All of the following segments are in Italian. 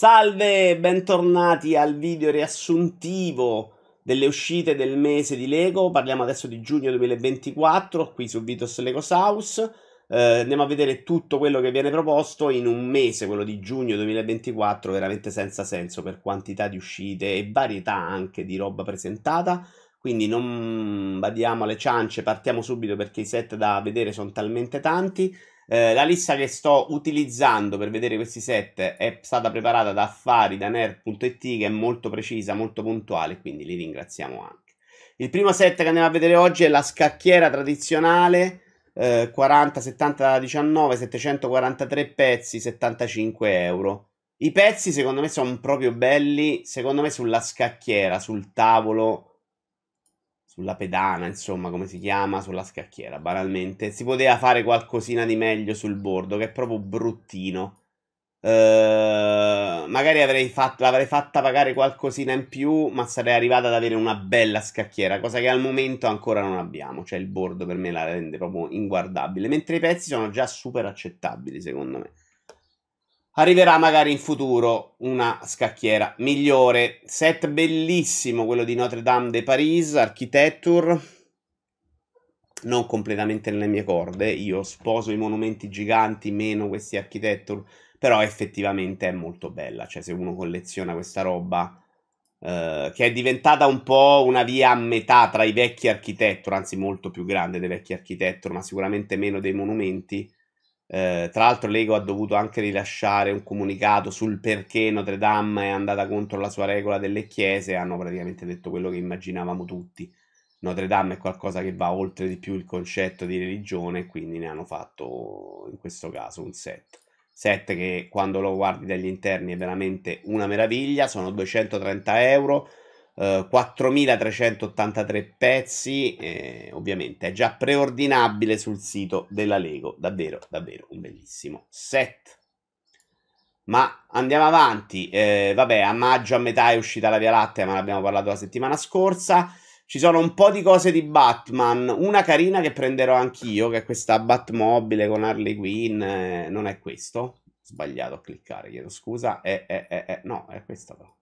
Salve, bentornati al video riassuntivo delle uscite del mese di Lego. Parliamo adesso di giugno 2024 qui su Vitos Lego House. Eh, andiamo a vedere tutto quello che viene proposto in un mese, quello di giugno 2024, veramente senza senso per quantità di uscite e varietà anche di roba presentata quindi non badiamo alle ciance, partiamo subito perché i set da vedere sono talmente tanti. Eh, la lista che sto utilizzando per vedere questi set è stata preparata da affari, da nerd.it che è molto precisa, molto puntuale, quindi li ringraziamo anche. Il primo set che andiamo a vedere oggi è la scacchiera tradizionale, eh, 40, 70, 19, 743 pezzi, 75 euro. I pezzi secondo me sono proprio belli, secondo me sulla scacchiera, sul tavolo sulla pedana, insomma, come si chiama, sulla scacchiera, banalmente. Si poteva fare qualcosina di meglio sul bordo, che è proprio bruttino. Uh, magari avrei fatto, l'avrei fatta pagare qualcosina in più, ma sarei arrivata ad avere una bella scacchiera, cosa che al momento ancora non abbiamo. Cioè, il bordo per me la rende proprio inguardabile. Mentre i pezzi sono già super accettabili, secondo me. Arriverà magari in futuro una scacchiera migliore. Set bellissimo quello di Notre Dame de Paris, Architecture. Non completamente nelle mie corde, io sposo i monumenti giganti meno questi architecture, però effettivamente è molto bella, cioè se uno colleziona questa roba eh, che è diventata un po' una via a metà tra i vecchi architecture, anzi molto più grande dei vecchi architecture, ma sicuramente meno dei monumenti, eh, tra l'altro l'Ego ha dovuto anche rilasciare un comunicato sul perché Notre Dame è andata contro la sua regola delle chiese, hanno praticamente detto quello che immaginavamo tutti. Notre Dame è qualcosa che va oltre di più il concetto di religione, quindi ne hanno fatto in questo caso un set. Set che quando lo guardi dagli interni è veramente una meraviglia, sono 230 euro, 4.383 eh, pezzi, eh, ovviamente è già preordinabile sul sito della Lego, davvero, davvero un bellissimo set. Ma andiamo avanti, eh, vabbè a maggio a metà è uscita la Via Lattea, ma ne abbiamo parlato la settimana scorsa. Ci sono un po' di cose di Batman, una carina che prenderò anch'io, che è questa Batmobile con Harley Quinn, eh, non è questo, sbagliato a cliccare, chiedo scusa, è, è, è, no, è questa però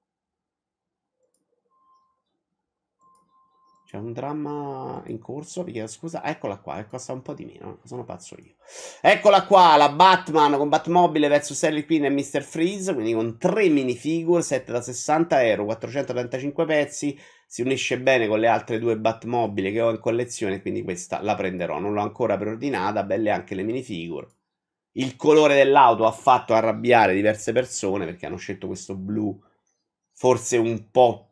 C'è un dramma in corso, vi chiedo scusa. Eccola qua, eh, costa un po' di meno, eh, sono pazzo io. Eccola qua, la Batman con Batmobile vs. Harley Quinn e Mr. Freeze, quindi con tre minifigure, 7 da 60 euro, 435 pezzi. Si unisce bene con le altre due Batmobile che ho in collezione, quindi questa la prenderò. Non l'ho ancora preordinata, belle anche le minifigure. Il colore dell'auto ha fatto arrabbiare diverse persone perché hanno scelto questo blu forse un po'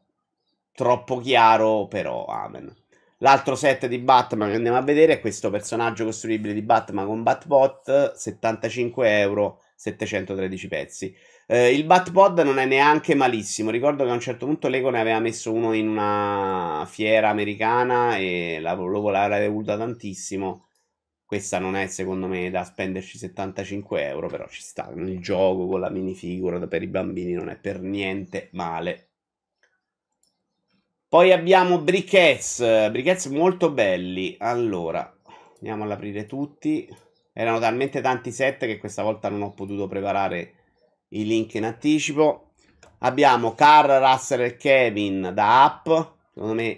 troppo chiaro, però amen. L'altro set di Batman che andiamo a vedere è questo personaggio costruibile di Batman con Batbot, 75 euro, 713 pezzi. Eh, il Batpod non è neanche malissimo, ricordo che a un certo punto Lego ne aveva messo uno in una fiera americana e la, lo voleva voluta tantissimo. Questa non è secondo me da spenderci 75 euro, però ci sta. Il gioco con la minifigura per i bambini non è per niente male. Poi abbiamo briquets, briquets molto belli. Allora, andiamo ad aprire tutti. Erano talmente tanti set che questa volta non ho potuto preparare i link in anticipo. Abbiamo Car, Russell e Kevin da App. Secondo me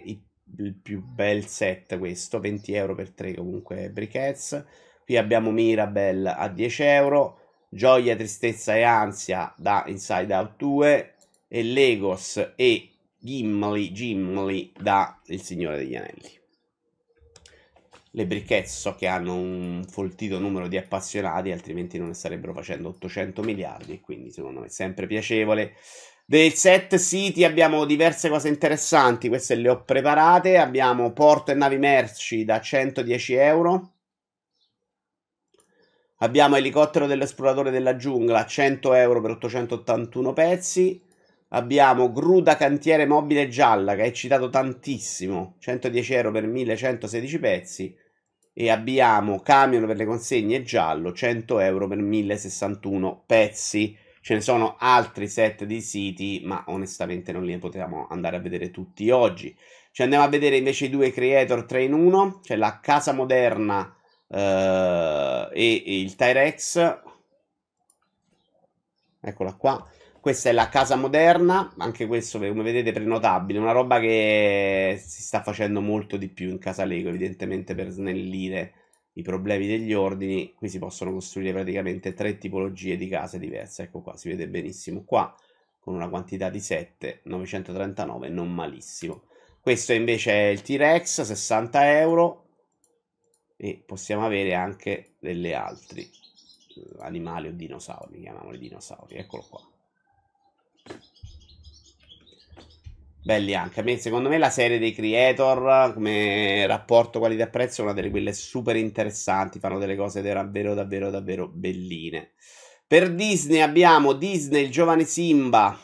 il più bel set questo, 20 euro per 3 comunque briquets. Qui abbiamo Mirabel a 10 euro, Gioia, Tristezza e Ansia da Inside Out 2 e Legos e Gimli, Gimli da Il Signore degli Anelli. Le briquette so che hanno un foltito numero di appassionati, altrimenti non ne starebbero facendo 800 miliardi, e quindi secondo me è sempre piacevole. Del set City abbiamo diverse cose interessanti, queste le ho preparate. Abbiamo porto e navi merci da 110 euro. Abbiamo elicottero dell'esploratore della giungla, 100 euro per 881 pezzi. Abbiamo Gruda Cantiere Mobile Gialla che è citato tantissimo, 110 euro per 1116 pezzi e abbiamo Camion per le consegne giallo, 100 euro per 1061 pezzi. Ce ne sono altri set di siti, ma onestamente non li potevamo andare a vedere tutti oggi. Ci andiamo a vedere invece i due creator 3 in 1, c'è la Casa Moderna eh, e, e il Tyrex. Eccola qua. Questa è la casa moderna, anche questo come vedete prenotabile, una roba che si sta facendo molto di più in casa Lego, evidentemente per snellire i problemi degli ordini. Qui si possono costruire praticamente tre tipologie di case diverse, ecco qua, si vede benissimo qua, con una quantità di 7, 939, non malissimo. Questo invece è il T-Rex, 60 euro, e possiamo avere anche delle altre eh, animali o dinosauri, chiamiamoli dinosauri, eccolo qua. belli anche. secondo me, la serie dei creator come rapporto qualità-prezzo è una delle quelle super interessanti. Fanno delle cose davvero, davvero, davvero belline. Per Disney abbiamo Disney, il giovane Simba.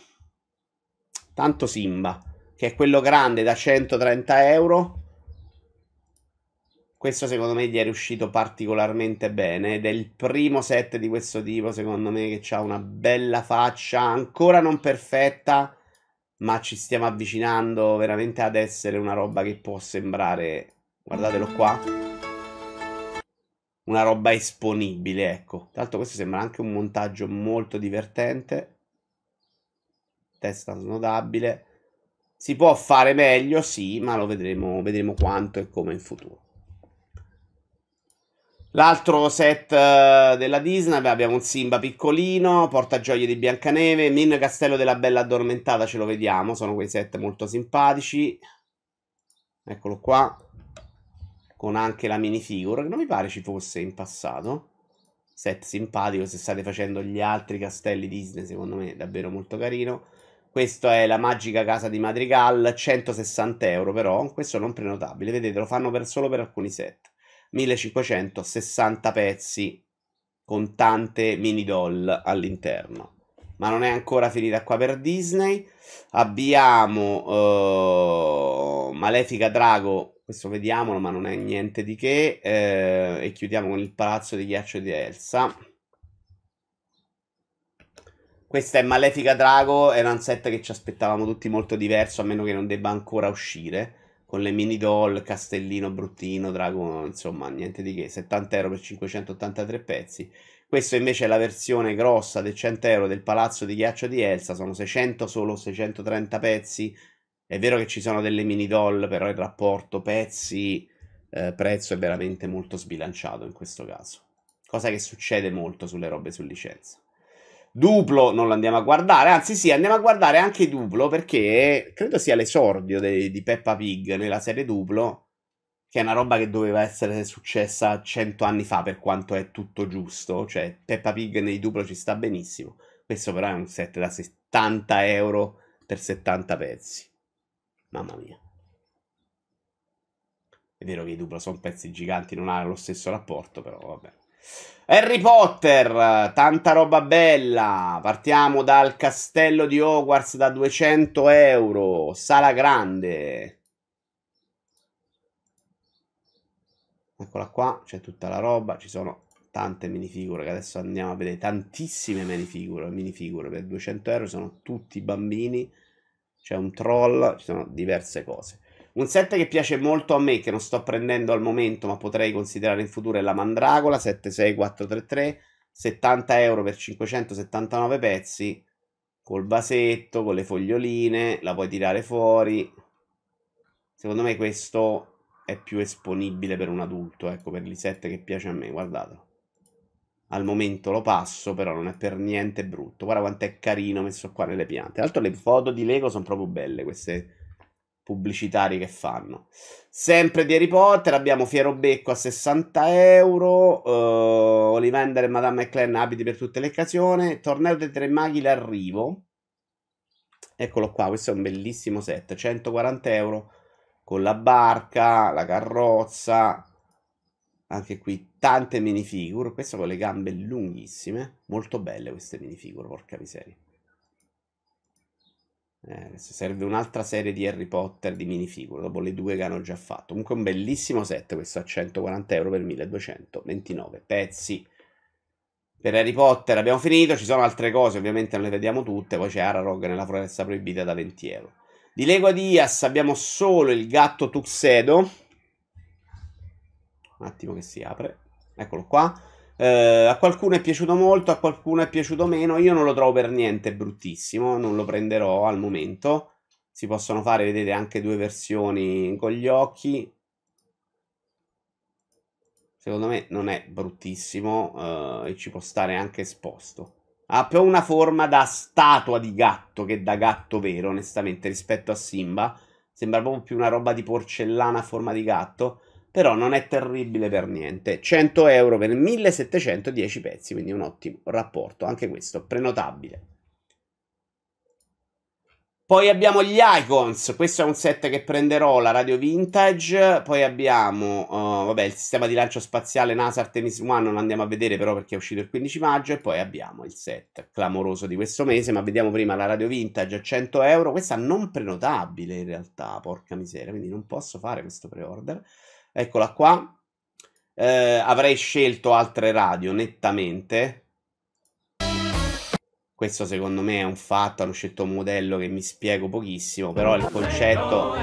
Tanto Simba, che è quello grande da 130 euro. Questo secondo me gli è riuscito particolarmente bene ed è il primo set di questo tipo, secondo me, che ha una bella faccia, ancora non perfetta, ma ci stiamo avvicinando veramente ad essere una roba che può sembrare, guardatelo qua, una roba esponibile, ecco. Tra l'altro questo sembra anche un montaggio molto divertente, testa snodabile. Si può fare meglio, sì, ma lo vedremo, vedremo quanto e come in futuro. L'altro set eh, della Disney, abbiamo un Simba piccolino, Portagioie di Biancaneve, Min Castello della Bella Addormentata, ce lo vediamo, sono quei set molto simpatici. Eccolo qua, con anche la minifigura, che non mi pare ci fosse in passato. Set simpatico, se state facendo gli altri castelli Disney, secondo me è davvero molto carino. Questo è la magica casa di Madrigal, 160 euro però, questo non prenotabile, vedete lo fanno per, solo per alcuni set. 1560 pezzi con tante mini doll all'interno. Ma non è ancora finita qua per Disney. Abbiamo uh, Malefica Drago, questo vediamolo, ma non è niente di che. Eh, e chiudiamo con il palazzo di ghiaccio di Elsa. Questa è Malefica Drago, era un set che ci aspettavamo tutti molto diverso, a meno che non debba ancora uscire con le mini doll, castellino, bruttino, drago, insomma niente di che, 70 euro per 583 pezzi. Questa invece è la versione grossa del 100 euro del palazzo di ghiaccio di Elsa, sono 600 solo 630 pezzi. È vero che ci sono delle mini doll, però il rapporto pezzi eh, prezzo è veramente molto sbilanciato in questo caso. Cosa che succede molto sulle robe su licenza. Duplo non lo andiamo a guardare, anzi sì, andiamo a guardare anche Duplo perché credo sia l'esordio de- di Peppa Pig nella serie Duplo, che è una roba che doveva essere successa cento anni fa per quanto è tutto giusto, cioè Peppa Pig nei Duplo ci sta benissimo, questo però è un set da 70 euro per 70 pezzi, mamma mia. È vero che i Duplo sono pezzi giganti, non hanno lo stesso rapporto, però vabbè. Harry Potter, tanta roba bella. Partiamo dal castello di Hogwarts da 200 euro, sala grande. Eccola qua, c'è tutta la roba, ci sono tante minifigure che adesso andiamo a vedere, tantissime minifigure, minifigure per 200 euro sono tutti bambini, c'è un troll, ci sono diverse cose. Un set che piace molto a me, che non sto prendendo al momento, ma potrei considerare in futuro, è la Mandragola 76433, 70 euro per 579 pezzi, col vasetto, con le foglioline, la puoi tirare fuori. Secondo me questo è più esponibile per un adulto, ecco, per il set che piace a me, guardatelo. Al momento lo passo, però non è per niente brutto. Guarda quanto è carino messo qua nelle piante. Tra l'altro le foto di Lego sono proprio belle queste pubblicitari che fanno. Sempre di Harry Potter abbiamo Fiero Becco a 60 euro, uh, Ollivander e Madame McLaren abiti per tutte le occasioni, Torneo dei Tre Maghi l'arrivo, eccolo qua, questo è un bellissimo set, 140 euro con la barca, la carrozza, anche qui tante minifigure, questa con le gambe lunghissime, molto belle queste minifigure, porca miseria. Eh, serve un'altra serie di Harry Potter di minifigure dopo le due che hanno già fatto. Comunque, un bellissimo set questo a 140 euro per 1229 pezzi. Per Harry Potter abbiamo finito. Ci sono altre cose, ovviamente non le vediamo tutte. Poi c'è Ararog nella foresta proibita da 20 euro. Di Lego Dias abbiamo solo il gatto Tuxedo. Un attimo che si apre. Eccolo qua. Eh, a qualcuno è piaciuto molto, a qualcuno è piaciuto meno. Io non lo trovo per niente bruttissimo, non lo prenderò al momento. Si possono fare, vedete, anche due versioni con gli occhi. Secondo me non è bruttissimo eh, e ci può stare anche esposto. Ha più una forma da statua di gatto che da gatto vero, onestamente, rispetto a Simba. Sembra proprio più una roba di porcellana a forma di gatto però non è terribile per niente. 100 euro per 1710 pezzi, quindi un ottimo rapporto, anche questo, prenotabile. Poi abbiamo gli Icons, questo è un set che prenderò, la Radio Vintage, poi abbiamo, uh, vabbè, il sistema di lancio spaziale NASA Artemis 1, non andiamo a vedere però perché è uscito il 15 maggio, e poi abbiamo il set clamoroso di questo mese, ma vediamo prima la Radio Vintage a 100 euro, questa non prenotabile in realtà, porca miseria, quindi non posso fare questo pre-order. Eccola qua. Eh, avrei scelto altre radio, nettamente. Questo secondo me è un fatto, hanno scelto un modello che mi spiego pochissimo, però il concetto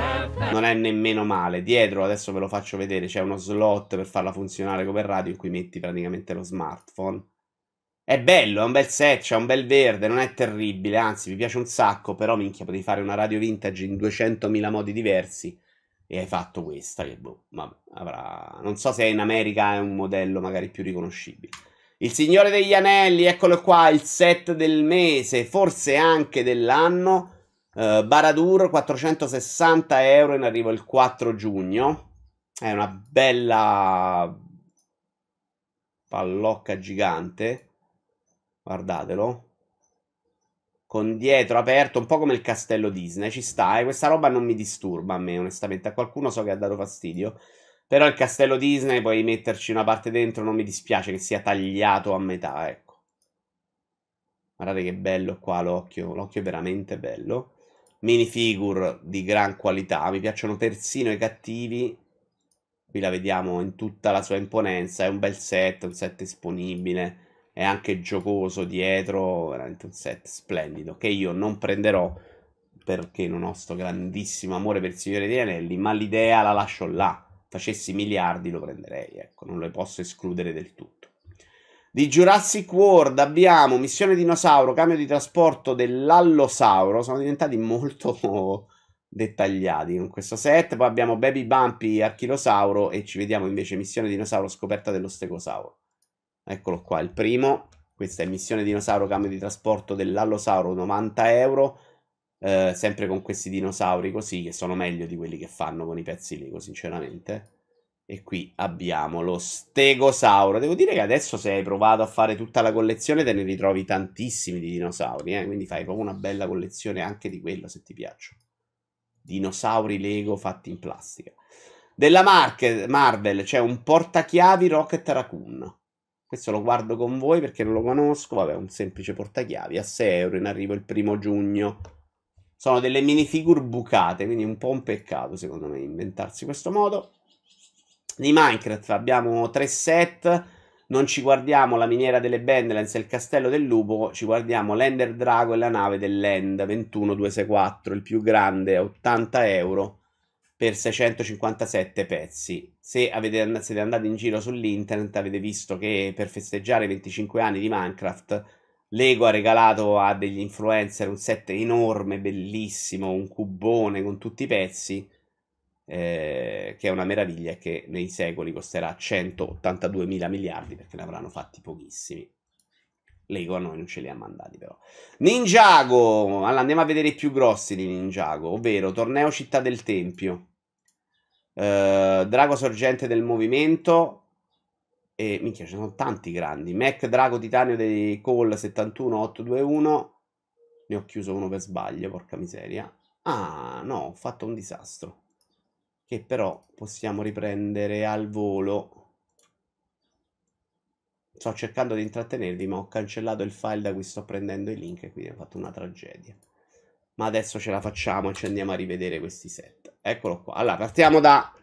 non è nemmeno male. Dietro, adesso ve lo faccio vedere, c'è uno slot per farla funzionare come radio in cui metti praticamente lo smartphone. È bello, è un bel set, c'è un bel verde, non è terribile, anzi mi piace un sacco, però minchia, potevi fare una radio vintage in 200.000 modi diversi e hai fatto questa che boh, ma avrà... non so se in America è un modello magari più riconoscibile. Il Signore degli Anelli, eccolo qua, il set del mese, forse anche dell'anno. Uh, Baradur 460 euro in arrivo il 4 giugno. È una bella pallocca gigante. Guardatelo con dietro aperto, un po' come il castello Disney, ci sta, e questa roba non mi disturba a me, onestamente, a qualcuno so che ha dato fastidio, però il castello Disney puoi metterci una parte dentro, non mi dispiace che sia tagliato a metà, ecco. Guardate che bello qua l'occhio, l'occhio è veramente bello. Minifigure di gran qualità, mi piacciono persino i cattivi, qui la vediamo in tutta la sua imponenza, è un bel set, un set esponibile, è anche giocoso dietro, veramente un set splendido che io non prenderò perché non ho sto grandissimo amore per il Signore degli Anelli, ma l'idea la lascio là, facessi miliardi lo prenderei, ecco, non lo posso escludere del tutto. Di Jurassic World abbiamo Missione Dinosauro, cambio di trasporto dell'Allosauro, sono diventati molto dettagliati con questo set, poi abbiamo Baby Bumpy, Archilosauro e ci vediamo invece Missione Dinosauro, scoperta dello Stegosauro. Eccolo qua, il primo. Questa è missione dinosauro cambio di trasporto dell'allosauro, 90 euro. Eh, sempre con questi dinosauri così, che sono meglio di quelli che fanno con i pezzi Lego, sinceramente. E qui abbiamo lo stegosauro. Devo dire che adesso se hai provato a fare tutta la collezione te ne ritrovi tantissimi di dinosauri, eh? quindi fai proprio una bella collezione anche di quello se ti piacciono. Dinosauri Lego fatti in plastica. Della Marvel c'è cioè un portachiavi Rocket Raccoon. Questo lo guardo con voi perché non lo conosco. Vabbè, un semplice portachiavi a 6 euro in arrivo il primo giugno. Sono delle minifigure bucate, quindi un po' un peccato secondo me inventarsi questo modo. Di Minecraft abbiamo tre set. Non ci guardiamo la miniera delle Bandlands e il castello del lupo, ci guardiamo l'Ender Drago e la nave dell'End 21264, il più grande, a 80 euro per 657 pezzi. Se avete, siete andati in giro sull'internet avete visto che per festeggiare i 25 anni di Minecraft Lego ha regalato a degli influencer un set enorme, bellissimo, un cubone con tutti i pezzi, eh, che è una meraviglia e che nei secoli costerà 182 mila miliardi perché ne avranno fatti pochissimi. Lego a noi non ce li ha mandati però. Ninjago! Allora andiamo a vedere i più grossi di Ninjago, ovvero Torneo Città del Tempio. Eh, Drago Sorgente del Movimento. E minchia, ci sono tanti grandi. Mac Drago Titanio dei Call 71821. Ne ho chiuso uno per sbaglio, porca miseria. Ah, no, ho fatto un disastro. Che però possiamo riprendere al volo. Sto cercando di intrattenervi, ma ho cancellato il file da cui sto prendendo i link, quindi ho fatto una tragedia. Ma adesso ce la facciamo e ci andiamo a rivedere questi set. Eccolo qua. Allora, partiamo da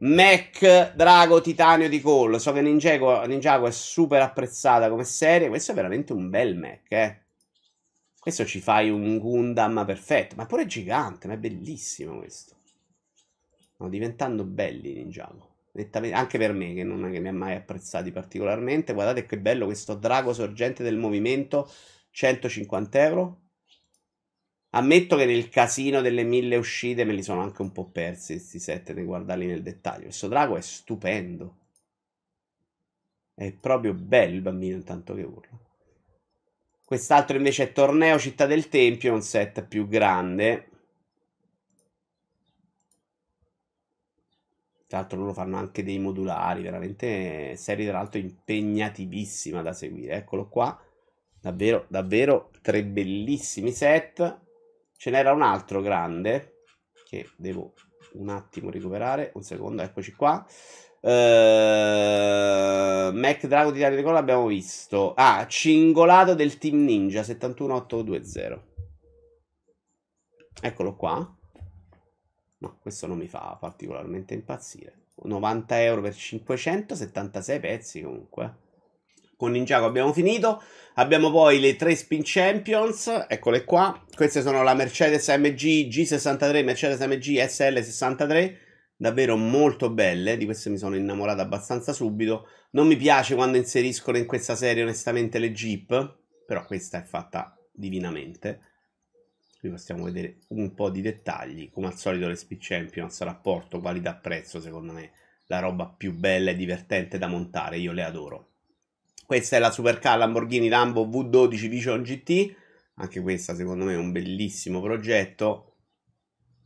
Mac Drago Titanio di Call. So che Ninjago, Ninjago è super apprezzata come serie. Questo è veramente un bel Mac, eh. Questo ci fai un Gundam perfetto. Ma pure è gigante, ma è bellissimo questo. Stanno diventando belli Ninjago. Anche per me, che non è che mi ha mai apprezzati particolarmente. Guardate che bello questo Drago Sorgente del Movimento. 150 euro. Ammetto che nel casino delle mille uscite me li sono anche un po' persi questi set di guardarli nel dettaglio. Questo drago è stupendo. È proprio bello il bambino intanto che urla. Quest'altro invece è Torneo Città del Tempio, un set più grande. Tra l'altro loro fanno anche dei modulari, veramente serie tra l'altro impegnativissima da seguire. Eccolo qua, davvero, davvero tre bellissimi set. Ce n'era un altro grande che devo un attimo recuperare. Un secondo, eccoci qua. Uh, Mac Drago di Dario De abbiamo visto. Ah, cingolato del Team Ninja 71820. Eccolo qua. No, questo non mi fa particolarmente impazzire. 90 euro per 576 pezzi comunque con Ninjago abbiamo finito. Abbiamo poi le tre Spin Champions, eccole qua. Queste sono la Mercedes MG G63, Mercedes MG SL63, davvero molto belle, di queste mi sono innamorato abbastanza subito. Non mi piace quando inseriscono in questa serie onestamente le Jeep, però questa è fatta divinamente. Qui possiamo vedere un po' di dettagli, come al solito le Speed Champions, rapporto qualità-prezzo, secondo me la roba più bella e divertente da montare, io le adoro. Questa è la Supercar Lamborghini Lambo V12 Vision GT, anche questa secondo me è un bellissimo progetto,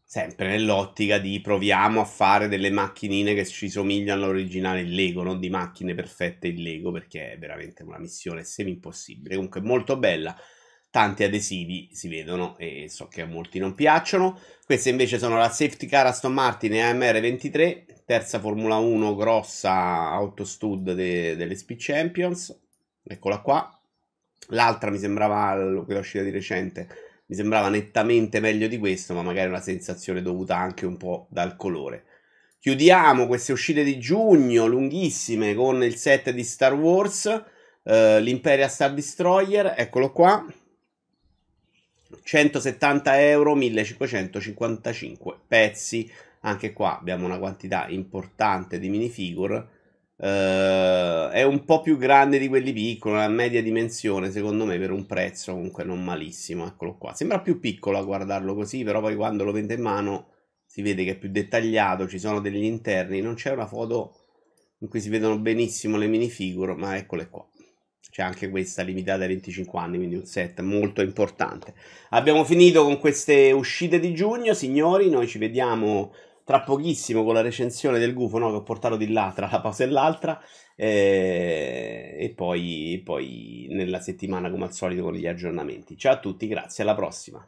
sempre nell'ottica di proviamo a fare delle macchinine che ci somigliano all'originale in Lego, non di macchine perfette in Lego, perché è veramente una missione semi impossibile, comunque molto bella tanti adesivi si vedono e so che a molti non piacciono. Queste invece sono la safety car Aston Martin AMR23, terza Formula 1 grossa autostud de- delle Speed Champions eccola qua. L'altra mi sembrava, quella uscita di recente, mi sembrava nettamente meglio di questo, ma magari una sensazione dovuta anche un po' dal colore. Chiudiamo queste uscite di giugno lunghissime con il set di Star Wars, eh, l'Imperia Star Destroyer, eccolo qua. 170 euro, 1555 pezzi. Anche qua abbiamo una quantità importante di minifigure Uh, è un po' più grande di quelli piccoli, una media dimensione, secondo me, per un prezzo comunque non malissimo. Eccolo qua. Sembra più piccolo a guardarlo così, però poi quando lo vende in mano si vede che è più dettagliato, ci sono degli interni. Non c'è una foto in cui si vedono benissimo le minifigure, ma eccole qua. C'è anche questa limitata ai 25 anni, quindi un set molto importante. Abbiamo finito con queste uscite di giugno, signori. Noi ci vediamo tra pochissimo con la recensione del gufo no, che ho portato di là tra la pausa e l'altra eh, e poi, poi nella settimana come al solito con gli aggiornamenti ciao a tutti grazie alla prossima